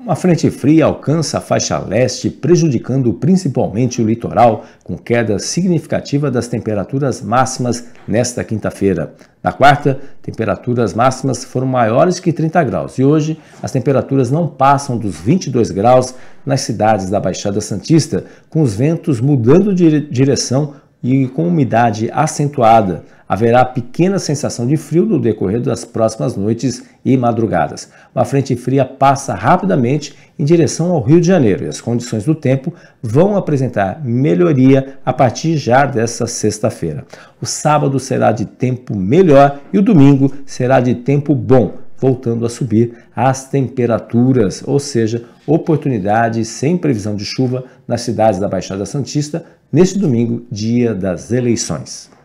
Uma frente fria alcança a faixa leste, prejudicando principalmente o litoral, com queda significativa das temperaturas máximas nesta quinta-feira. Na quarta, temperaturas máximas foram maiores que 30 graus e hoje as temperaturas não passam dos 22 graus nas cidades da Baixada Santista, com os ventos mudando de direção e com umidade acentuada. Haverá pequena sensação de frio no decorrer das próximas noites e madrugadas. Uma frente fria passa rapidamente em direção ao Rio de Janeiro e as condições do tempo vão apresentar melhoria a partir já dessa sexta-feira. O sábado será de tempo melhor e o domingo será de tempo bom voltando a subir as temperaturas, ou seja, oportunidade sem previsão de chuva nas cidades da Baixada Santista neste domingo, dia das eleições.